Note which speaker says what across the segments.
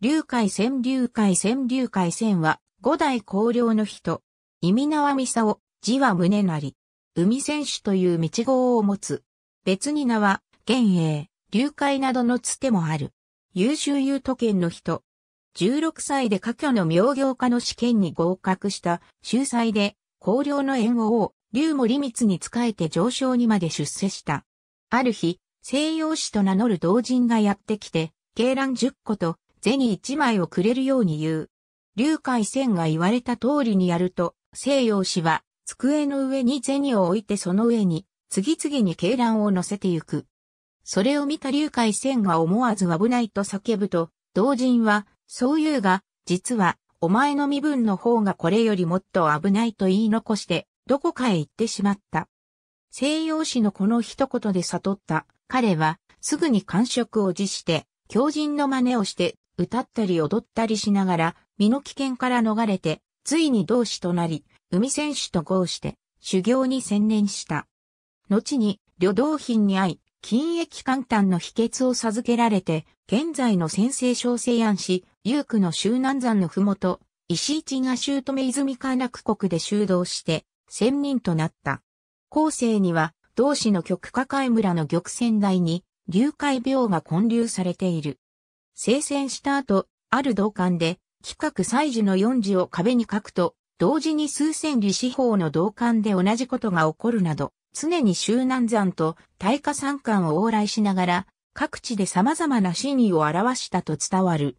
Speaker 1: 竜海戦竜海戦竜海戦は、五代高陵の人。意味縄美佐を、字は胸なり。海選手という道号を持つ。別に名は、玄英、竜海などのつてもある。優秀優都県の人。16歳で科挙の名業家の試験に合格した、秀才で、高陵の縁王を、竜森光に仕えて上昇にまで出世した。ある日、西洋史と名乗る同人がやってきて、鶏卵10個と銭一枚をくれるように言う。劉海仙が言われた通りにやると、西洋氏は机の上に銭を置いてその上に次々に鶏卵を乗せてゆく。それを見た劉海仙が思わず危ないと叫ぶと、同人は、そう言うが、実は、お前の身分の方がこれよりもっと危ないと言い残して、どこかへ行ってしまった。西洋史のこの一言で悟った、彼は、すぐに感触を辞して、狂人の真似をして、歌ったり踊ったりしながら、身の危険から逃れて、ついに同志となり、海選手と合して、修行に専念した。後に、旅道品に会い、金益簡単の秘訣を授けられて、現在の先生小西安市、遊区の周南山のふもと、石市がめ泉海楽国で修道して、仙人となった。後世には、同志の極下海村の玉仙台に、流海病が混流されている。聖戦した後、ある同館で、企画祭時の四字を壁に書くと、同時に数千里四方の同館で同じことが起こるなど、常に周南山と大化山間を往来しながら、各地で様々な真意を表したと伝わる。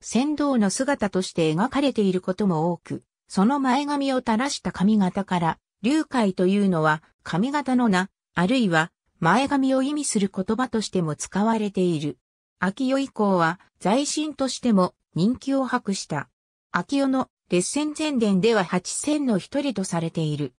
Speaker 1: 先導の姿として描かれていることも多く、その前髪を垂らした髪型から、竜海というのは髪型の名、あるいは前髪を意味する言葉としても使われている。秋代以降は在神としても人気を博した。秋代の列戦前伝では八千の一人とされている。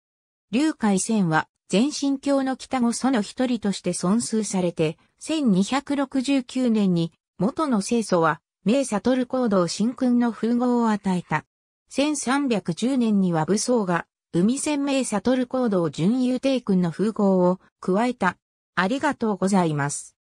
Speaker 1: 龍海戦は全神教の北後祖の一人として尊崇されて、1269年に元の清祖は名悟る行動神君の風合を与えた。1310年には武装が海千名悟る行動準優帝君の風合を加えた。ありがとうございます。